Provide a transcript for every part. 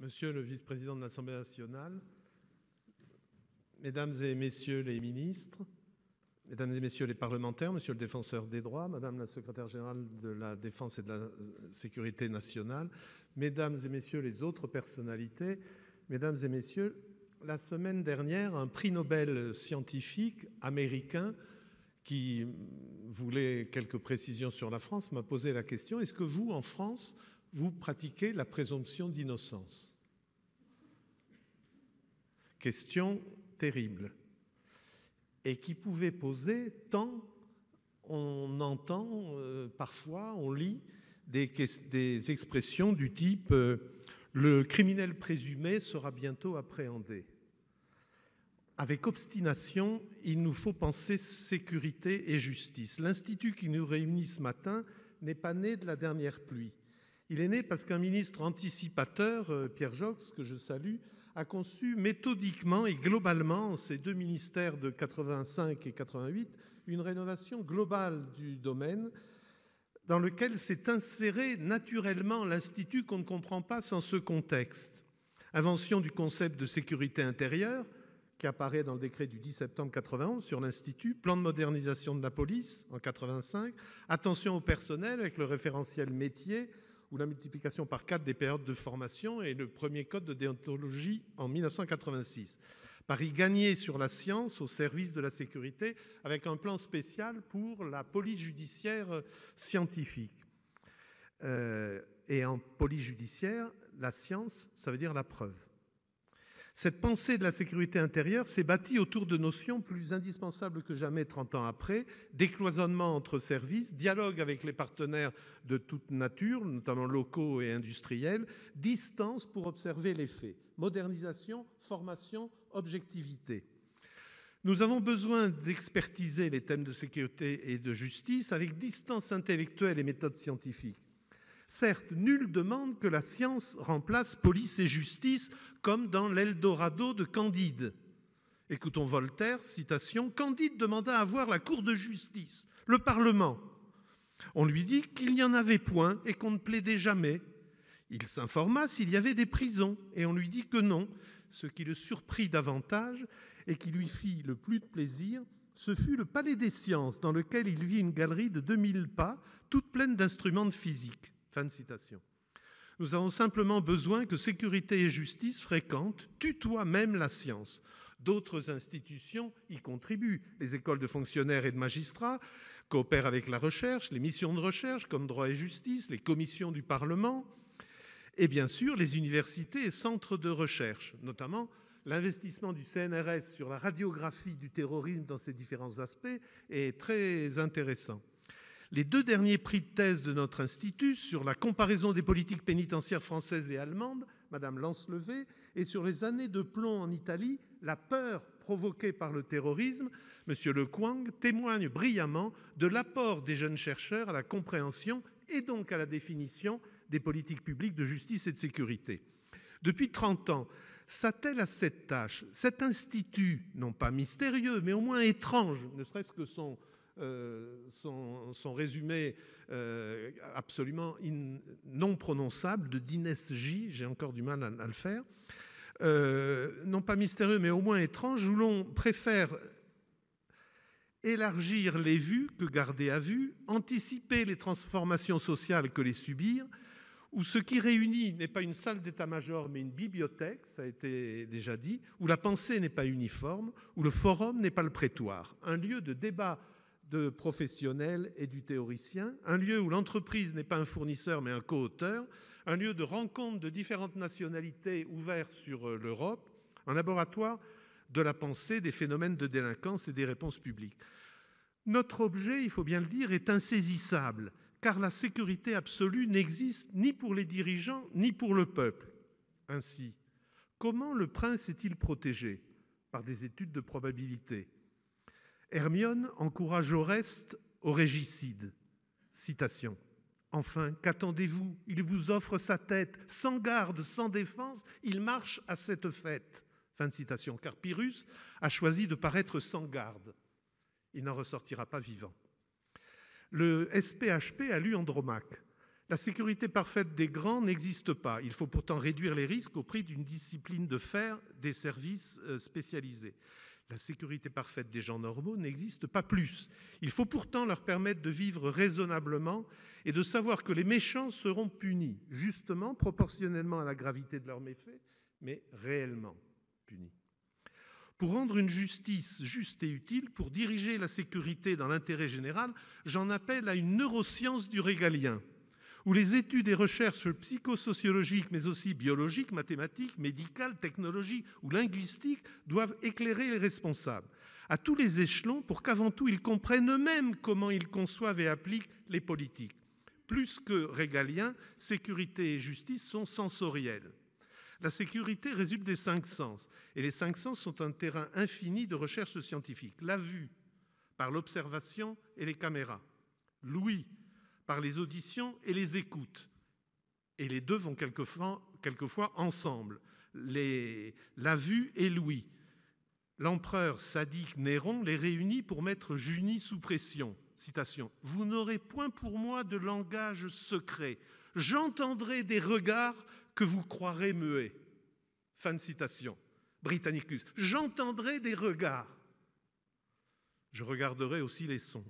Monsieur le vice-président de l'Assemblée nationale, mesdames et messieurs les ministres, mesdames et messieurs les parlementaires, monsieur le défenseur des droits, madame la secrétaire générale de la Défense et de la Sécurité nationale, mesdames et messieurs les autres personnalités, mesdames et messieurs, la semaine dernière, un prix Nobel scientifique américain qui voulait quelques précisions sur la France m'a posé la question est-ce que vous, en France, vous pratiquez la présomption d'innocence. Question terrible et qui pouvait poser tant on entend euh, parfois, on lit des, expressions du type euh, le criminel présumé sera bientôt appréhendé. Avec obstination, il nous faut penser sécurité et justice. L'institut qui nous réunit ce matin n'est pas né de la dernière pluie. Il est né parce qu'un ministre anticipateur, euh, Pierre Jox, que je salue, a conçu méthodiquement et globalement, ces deux ministères de 85 et 88, une rénovation globale du domaine dans lequel s'est inséré naturellement l'Institut qu'on ne comprend pas sans ce contexte. Invention du concept de sécurité intérieure, qui apparaît dans le décret du 10 septembre 91 sur l'Institut, plan de modernisation de la police en 85, attention au personnel avec le référentiel métier, ou la multiplication par quatre des périodes de formation et le premier code de déontologie en 1986. Paris gagné sur la science au service de la sécurité avec un plan spécial pour la police judiciaire scientifique. Euh, et en police judiciaire, la science, ça veut dire la preuve. Cette pensée de la sécurité intérieure s'est bâtie autour de notions plus indispensables que jamais 30 ans après décloisonnement entre services, dialogue avec les partenaires de toute nature, notamment locaux et industriels, distance pour observer les faits, modernisation, formation, objectivité. Nous avons besoin d'expertiser les thèmes de sécurité et de justice avec distance intellectuelle et méthode scientifique. Certes, nul demande que la science remplace police et justice comme dans l'Eldorado de Candide. Écoutons Voltaire, citation, Candide demanda à voir la Cour de justice, le Parlement. On lui dit qu'il n'y en avait point et qu'on ne plaidait jamais. Il s'informa s'il y avait des prisons et on lui dit que non. Ce qui le surprit davantage et qui lui fit le plus de plaisir, ce fut le Palais des sciences dans lequel il vit une galerie de 2000 pas, toute pleine d'instruments de physique. Nous avons simplement besoin que sécurité et justice fréquentent, tutoient même la science. D'autres institutions y contribuent. Les écoles de fonctionnaires et de magistrats coopèrent avec la recherche, les missions de recherche comme droit et justice, les commissions du Parlement et bien sûr les universités et centres de recherche, notamment l'investissement du CNRS sur la radiographie du terrorisme dans ses différents aspects est très intéressant. Les deux derniers prix de thèse de notre institut sur la comparaison des politiques pénitentiaires françaises et allemandes, Madame Lance-Levé, et sur les années de plomb en Italie, la peur provoquée par le terrorisme, Monsieur Le Quang, témoignent brillamment de l'apport des jeunes chercheurs à la compréhension et donc à la définition des politiques publiques de justice et de sécurité. Depuis 30 ans, s'attelle à cette tâche. Cet institut, non pas mystérieux, mais au moins étrange, ne serait-ce que son euh, son, résumé euh, absolument in, non prononçable de Dines J, j'ai encore du mal à, à le faire, euh, non pas mystérieux mais au moins étrange, où l'on préfère élargir les vues que garder à vue, anticiper les transformations sociales que les subir, où ce qui réunit n'est pas une salle d'état-major mais une bibliothèque, ça a été déjà dit, où la pensée n'est pas uniforme, où le forum n'est pas le prétoire, un lieu de débat de professionnels et du théoricien, un lieu où l'entreprise n'est pas un fournisseur mais un co-auteur, un lieu de rencontre de différentes nationalités ouvertes sur euh, l'Europe, un laboratoire de la pensée, des phénomènes de délinquance et des réponses publiques. Notre objet, il faut bien le dire, est insaisissable, car la sécurité absolue n'existe ni pour les dirigeants ni pour le peuple. Ainsi, comment le prince est-il protégé Par des études de probabilité, Hermione encourage reste au régicide. Citation. Enfin, qu'attendez-vous Il vous offre sa tête, sans garde, sans défense, il marche à cette fête. Fin de citation. Car Pyrrhus a choisi de paraître sans garde. Il n'en ressortira pas vivant. Le SPHP a lu Andromaque. La sécurité parfaite des grands n'existe pas. Il faut pourtant réduire les risques au prix d'une discipline de fer des services euh, spécialisés. La sécurité parfaite des gens normaux n'existe pas plus. Il faut pourtant leur permettre de vivre raisonnablement et de savoir que les méchants seront punis, justement, proportionnellement à la gravité de leurs méfaits, mais réellement punis. Pour rendre une justice juste et utile, pour diriger la sécurité dans l'intérêt général, j'en appelle à une neuroscience du régalien où les études et recherches psychosociologiques, mais aussi biologiques, mathématiques, médicales, technologiques ou linguistiques doivent éclairer les responsables à tous les échelons pour qu'avant tout ils comprennent eux-mêmes comment ils conçoivent et appliquent les politiques. Plus que régalien, sécurité et justice sont sensorielles. La sécurité résulte des cinq sens, et les cinq sens sont un terrain infini de recherche scientifique. La vue, par l'observation et les caméras. L'ouïe, par les auditions et les écoutes. Et les deux vont quelquefois, ensemble, les, la vue et l'ouïe. L'empereur sadique Néron les réunit pour mettre Junie sous pression. Citation. Vous n'aurez point pour moi de langage secret. J'entendrai des regards que vous croirez muets. Fin de citation. Britannicus. J'entendrai des regards. Je regarderai aussi les sons.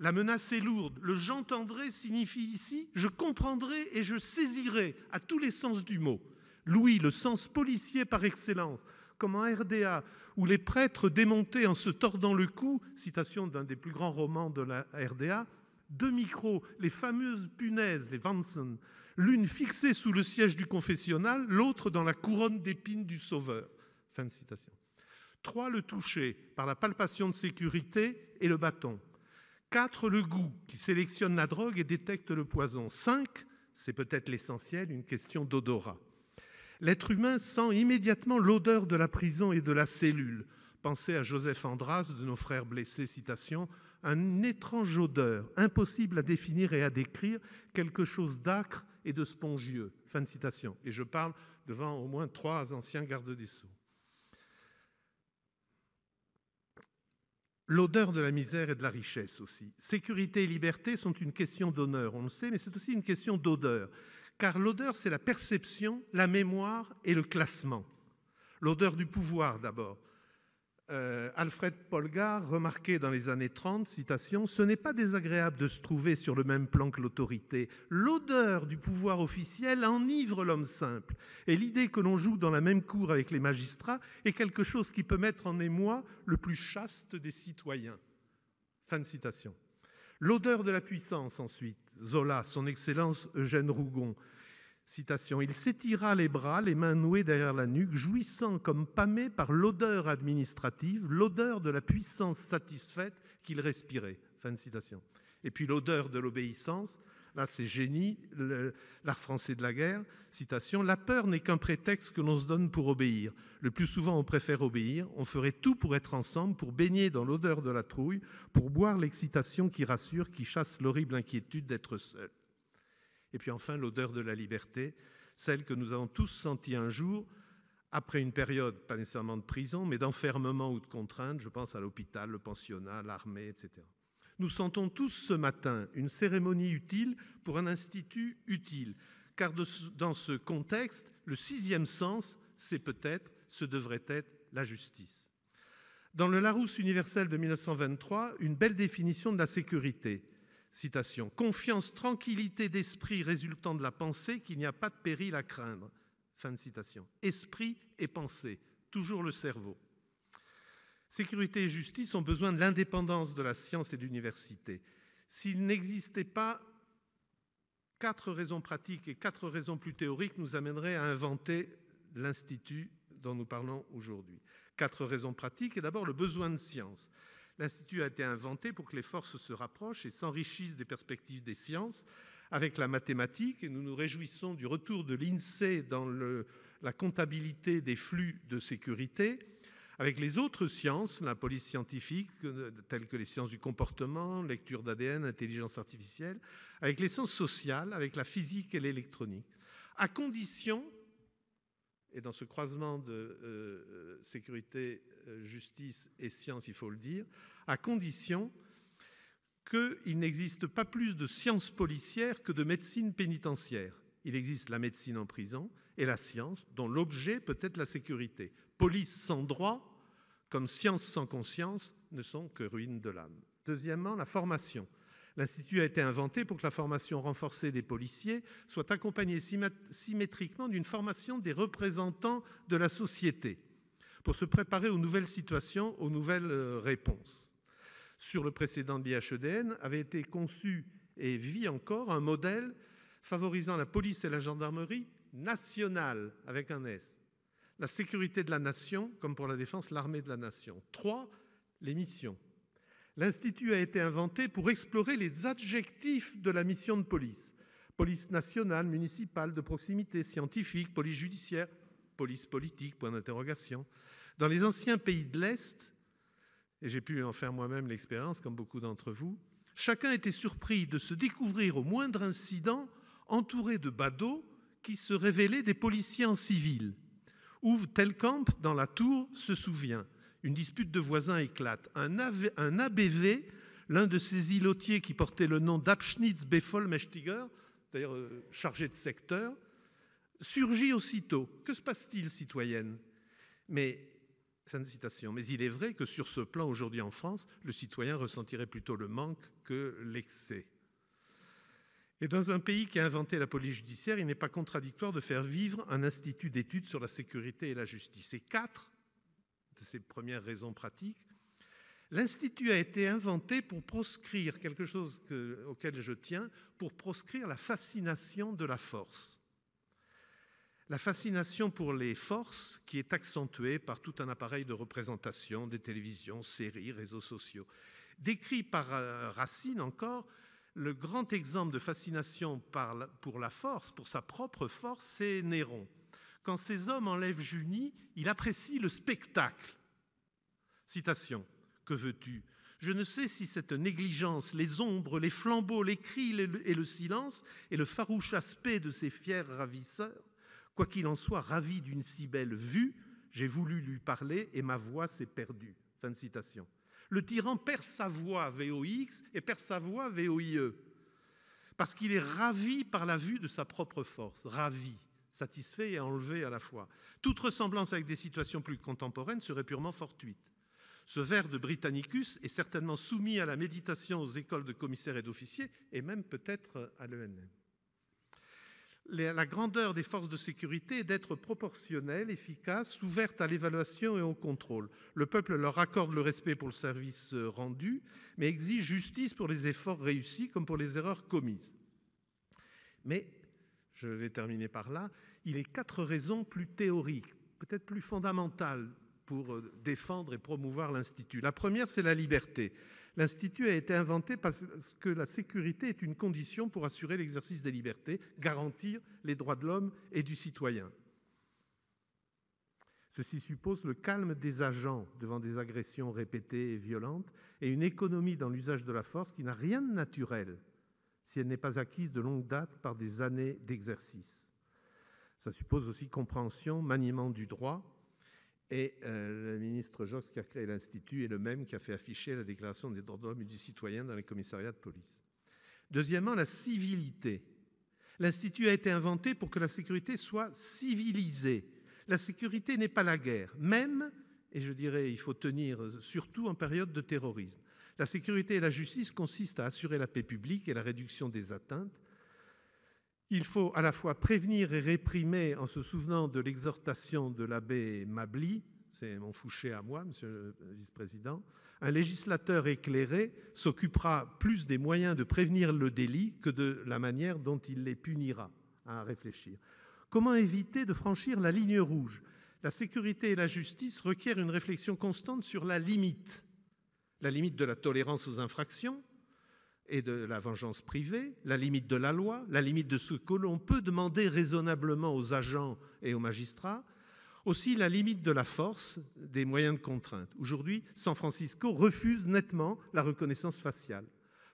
La menace est lourde. Le j'entendrai signifie ici je comprendrai et je saisirai à tous les sens du mot. Louis, le sens policier par excellence, comme en RDA, où les prêtres démontaient en se tordant le cou, citation d'un des plus grands romans de la RDA, deux micros, les fameuses punaises, les Vansen, l'une fixée sous le siège du confessionnal, l'autre dans la couronne d'épines du Sauveur. Fin de citation. Le toucher par la palpation de sécurité et le bâton. 4. Le goût, qui sélectionne la drogue et détecte le poison. 5. C'est peut-être l'essentiel, une question d'odorat. L'être humain sent immédiatement l'odeur de la prison et de la cellule. Pensez à Joseph Andras de nos frères blessés, citation, un étrange odeur, impossible à définir et à décrire, quelque chose d'acre et de spongieux. Fin de citation. Et je parle devant au moins trois anciens gardes des Sceaux. l'odeur de la misère et de la richesse aussi. Sécurité et liberté sont une question d'honneur, on le sait, mais c'est aussi une question d'odeur. Car l'odeur, c'est la perception, la mémoire et le classement. L'odeur du pouvoir d'abord. Euh, Alfred Polgar remarquait dans les années 30, Ce n'est pas désagréable de se trouver sur le même plan que l'autorité. L'odeur du pouvoir officiel enivre l'homme simple, et l'idée que l'on joue dans la même cour avec les magistrats est quelque chose qui peut mettre en émoi le plus chaste des citoyens. Fin de citation. L'odeur de la puissance ensuite. Zola, son Excellence Eugène Rougon, il s'étira les bras, les mains nouées derrière la nuque, jouissant comme pâmé par l'odeur administrative, l'odeur de la puissance satisfaite qu'il respirait. Fin citation. Et puis l'odeur de l'obéissance, là c'est génie, l'art français de la guerre, citation, la peur n'est qu'un prétexte que l'on se donne pour obéir. Le plus souvent on préfère obéir, on ferait tout pour être ensemble, pour baigner dans l'odeur de la trouille, pour boire l'excitation qui rassure, qui chasse l'horrible inquiétude d'être seul. Et puis enfin, l'odeur de la liberté, celle que nous avons tous sentie un jour, après une période, pas nécessairement de prison, mais d'enfermement ou de contrainte, je pense à l'hôpital, le pensionnat, l'armée, etc. Nous sentons tous ce matin une cérémonie utile pour un institut utile, car dans ce contexte, le sixième sens, c'est peut-être, ce devrait être la justice. Dans le Larousse universel de 1923, une belle définition de la sécurité. Citation. Confiance, tranquillité d'esprit résultant de la pensée qu'il n'y a pas de péril à craindre. Fin de citation. Esprit et pensée, toujours le cerveau. Sécurité et justice ont besoin de l'indépendance de la science et de l'université. S'il n'existait pas quatre raisons pratiques et quatre raisons plus théoriques nous amèneraient à inventer l'Institut dont nous parlons aujourd'hui. Quatre raisons pratiques et d'abord le besoin de science. L'Institut a été inventé pour que les forces se rapprochent et s'enrichissent des perspectives des sciences avec la mathématique. Et nous nous réjouissons du retour de l'INSEE dans la comptabilité des flux de sécurité. Avec les autres sciences, la police scientifique, euh, telles que les sciences du comportement, lecture d'ADN, intelligence artificielle, avec les sciences sociales, avec la physique et l'électronique, à condition et dans ce croisement de euh, euh, sécurité, euh, justice et science, il faut le dire, à condition qu'il n'existe pas plus de science policière que de médecine pénitentiaire. Il existe la médecine en prison et la science, dont l'objet peut être la sécurité. Police sans droit, comme science sans conscience, ne sont que ruines de l'âme. Deuxièmement, la formation. L'institut a été inventé pour que la formation renforcée des policiers soit accompagnée symétriquement d'une formation des représentants de la société, pour se préparer aux nouvelles situations, aux nouvelles euh, réponses. Sur le précédent de e avait été conçu et vit encore un modèle favorisant la police et la gendarmerie nationale, avec un S. La sécurité de la nation, comme pour la défense, l'armée de la nation. Trois, les missions. L'Institut a été inventé pour explorer les adjectifs de la mission de police police nationale, municipale, de proximité, scientifique, police judiciaire, police politique point d'interrogation. Dans les anciens pays de l'Est- et j'ai pu en faire moi-même l'expérience, comme beaucoup d'entre vous chacun était surpris de se découvrir, au moindre incident, entouré de badauds qui se révélaient des policiers en civil. tel camp dans, la tour se souvient une dispute de voisins éclate. Un, ABV, l'un de ces îlotiers qui portait le nom d'Abschnitz Befol Mechtiger, cest euh, chargé de secteur, surgit aussitôt. Que se passe-t-il, citoyenne Mais, fin citation, mais il est vrai que sur ce plan, aujourd'hui en France, le citoyen ressentirait plutôt le manque que l'excès. Et dans un pays qui a inventé la police judiciaire, il n'est pas contradictoire de faire vivre un institut d'études sur la sécurité et la justice. Et quatre, de ses premières raisons pratiques. L'Institut a été inventé pour proscrire quelque chose auquel je tiens, pour proscrire la fascination de la force. La fascination pour les forces qui est accentuée par tout un appareil de représentation, des télévisions, séries, réseaux sociaux. Décrit par euh, Racine encore, le grand exemple de fascination pour la force, pour sa propre force, c'est Néron quand ces hommes enlèvent Junie, il apprécie le spectacle. Citation Que veux-tu Je ne sais si cette négligence, les ombres, les flambeaux, les cris et le silence et le farouche aspect de ces fiers ravisseurs, quoi qu'il en soit ravi d'une si belle vue, j'ai voulu lui parler et ma voix s'est perdue. Fin de citation. Le tyran perd sa voix VOX et perd sa voix VOIE parce qu'il est ravi par la vue de sa propre force, ravi satisfait et à à la fois. Toute ressemblance avec des situations plus contemporaines serait purement fortuite. Ce vers de Britannicus est certainement soumis à la méditation aux écoles de commissaires et d'officiers, et même peut-être à l'ENM. La grandeur des forces de sécurité est d'être proportionnelle, efficace, ouverte à l'évaluation et au contrôle. Le peuple leur accorde le respect pour le service euh, rendu, mais exige justice pour les efforts réussis comme pour les erreurs commises. Mais, je vais terminer par là, il a quatre raisons plus théoriques, peut-être plus fondamentales pour euh, défendre et promouvoir l'Institut. La première, c'est la liberté. L'Institut a été inventé parce que la sécurité est une condition pour assurer l'exercice des libertés, garantir les droits de l'homme et du citoyen. Ceci suppose le calme des agents devant des agressions répétées et violentes et une économie dans l'usage de la force qui n'a rien de naturel si elle n'est pas acquise de longue date par des années d'exercice. Ça suppose aussi compréhension, maniement du droit. Et euh, le ministre Jox, qui a créé l'Institut, est le même qui a fait afficher la déclaration des droits de l'homme et du citoyen dans les commissariats de police. Deuxièmement, la civilité. L'Institut a été inventé pour que la sécurité soit civilisée. La sécurité n'est pas la guerre, même, et je dirais il faut tenir surtout en période de terrorisme. La sécurité et la justice consistent à assurer la paix publique et la réduction des atteintes il faut à la fois prévenir et réprimer en se souvenant de l'exhortation de l'abbé Mably, c'est mon Fouché à moi, monsieur le vice-président, un législateur éclairé s'occupera plus des moyens de prévenir le délit que de la manière dont il les punira, hein, à réfléchir. Comment éviter de franchir la ligne rouge La sécurité et la justice requièrent une réflexion constante sur la limite, la limite de la tolérance aux infractions, et de la vengeance privée, la limite de la loi, la limite de ce que l'on peut demander raisonnablement aux agents et aux magistrats, aussi la limite de la force des moyens de contrainte. Aujourd'hui, San Francisco refuse nettement la reconnaissance faciale.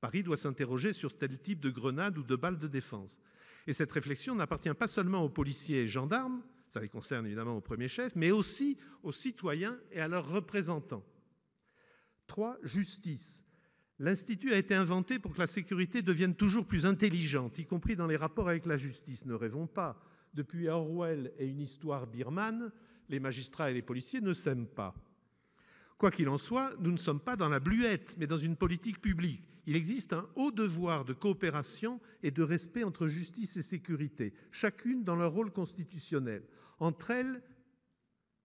Paris doit s'interroger sur tel type de grenade ou de balle de défense. Et cette réflexion n'appartient pas seulement aux policiers et gendarmes, ça les concerne évidemment au premier chef, mais aussi aux citoyens et à leurs représentants. Trois, Justice. L'Institut a été inventé pour que la sécurité devienne toujours plus intelligente, y compris dans les rapports avec la justice. Ne rêvons pas. Depuis Orwell et une histoire birmane, les magistrats et les policiers ne s'aiment pas. Quoi qu'il en soit, nous ne sommes pas dans la bluette, mais dans une politique publique. Il existe un haut devoir de coopération et de respect entre justice et sécurité, chacune dans leur rôle constitutionnel. Entre elles,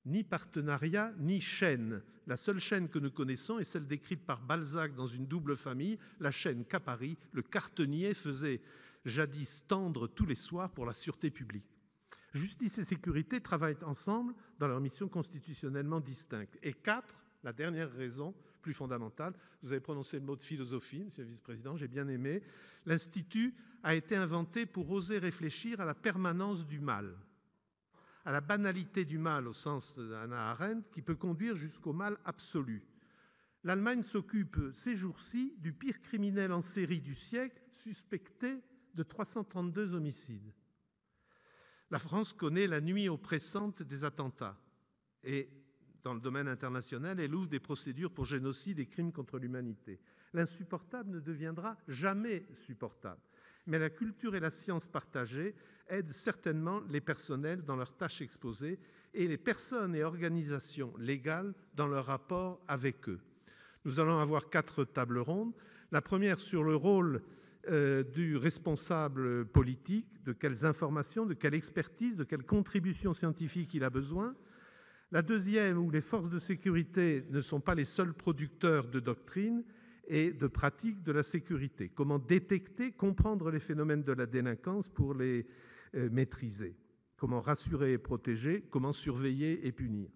ni partenariat ni chaîne. La seule chaîne que nous connaissons est celle décrite par Balzac dans une double famille, la chaîne qu'à Paris, le cartonnier faisait jadis tendre tous les soirs pour la sûreté publique. Justice et sécurité travaillent ensemble dans leur mission constitutionnellement distincte. Et quatre, la dernière raison, plus fondamentale, vous avez prononcé le mot de philosophie, monsieur le vice-président, j'ai bien aimé, l'Institut a été inventé pour oser réfléchir à la permanence du mal à la banalité du mal au sens d'Anna Arendt, qui peut conduire jusqu'au mal absolu. L'Allemagne s'occupe ces jours-ci du pire criminel en série du siècle, suspecté de 332 homicides. La France connaît la nuit oppressante des attentats et, dans le domaine international, elle ouvre des procédures pour génocide et crimes contre l'humanité. L'insupportable ne deviendra jamais supportable mais la culture et la science partagées aident certainement les personnels dans leurs tâches exposées et les personnes et organisations légales dans leur rapport avec eux. Nous allons avoir quatre tables rondes. La première sur le rôle euh, du responsable politique, de quelles informations, de quelle expertise, de quelle contribution scientifique il a besoin. La deuxième, où les forces de sécurité ne sont pas les seuls producteurs de doctrine, et de pratique de la sécurité Comment détecter, comprendre les phénomènes de la délinquance pour les euh, maîtriser Comment rassurer et protéger Comment surveiller et punir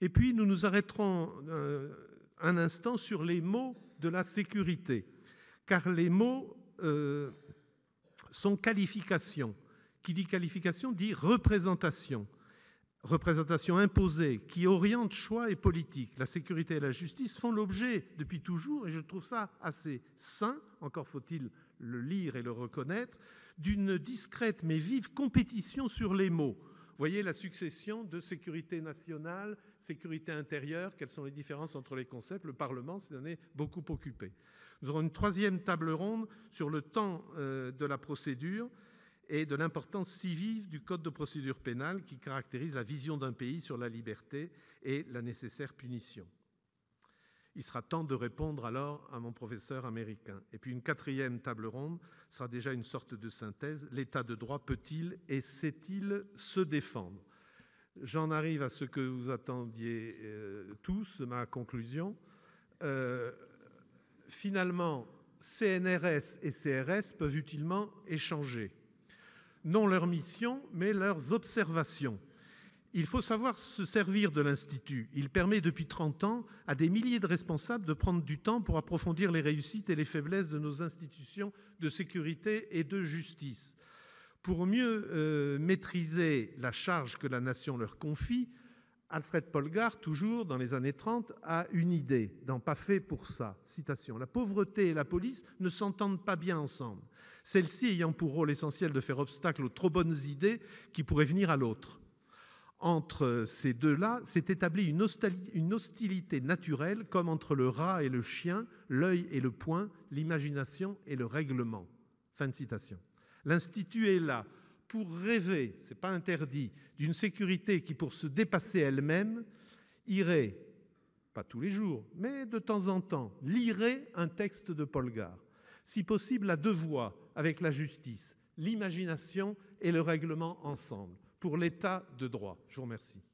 Et puis nous nous arrêterons euh, un instant sur les mots de la sécurité, car les mots euh, sont qualification. Qui dit qualification dit représentation représentation imposée, qui oriente choix et politique. La sécurité et la justice font l'objet depuis toujours, et je trouve ça assez sain, encore faut-il le lire et le reconnaître, d'une discrète mais vive compétition sur les mots. voyez la succession de sécurité nationale, sécurité intérieure, quelles sont les différences entre les concepts. Le Parlement s'en est beaucoup occupé. Nous aurons une troisième table ronde sur le temps euh, de la procédure et de l'importance si vive du code de procédure pénale qui caractérise la vision d'un pays sur la liberté et la nécessaire punition. Il sera temps de répondre alors à mon professeur américain. Et puis une quatrième table ronde sera déjà une sorte de synthèse. L'état de droit peut-il et sait-il se défendre J'en arrive à ce que vous attendiez euh, tous, ma conclusion. Euh, finalement, CNRS et CRS peuvent utilement échanger non leurs missions, mais leurs observations. Il faut savoir se servir de l'Institut. Il permet depuis 30 ans à des milliers de responsables de prendre du temps pour approfondir les réussites et les faiblesses de nos institutions de sécurité et de justice. Pour mieux euh, maîtriser la charge que la nation leur confie, Alfred Polgar, toujours dans les années 30, a une idée dans Pas fait pour ça. Citation. La pauvreté et la police ne s'entendent pas bien ensemble celle-ci ayant pour rôle essentiel de faire obstacle aux trop bonnes idées qui pourraient venir à l'autre. Entre ces deux-là s'est établie une, hostilité naturelle, comme entre le rat et le chien, l'œil et le poing, l'imagination et le règlement. Fin de citation. L'Institut est là pour rêver, c'est pas interdit, d'une sécurité qui, pour se dépasser elle-même, irait, pas tous les jours, mais de temps en temps, lirait un texte de Polgar si possible à deux voix, avec la justice, l'imagination et le règlement ensemble, pour l'État de droit. Je vous remercie.